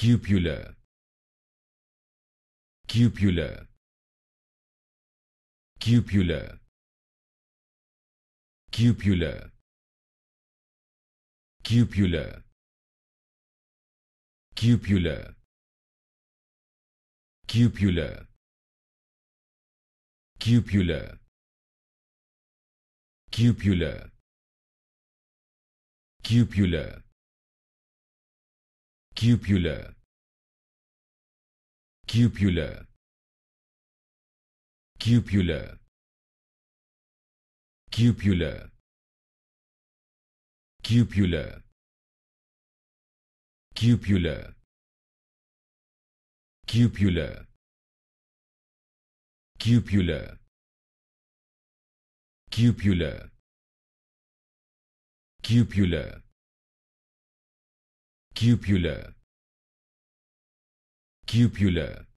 cupular cupular cupular cupular cupular cupular cupular cupular cupular cupular cupular cupular cupular cupular cupular cupular cupular cupular cupular cupular cupular cupula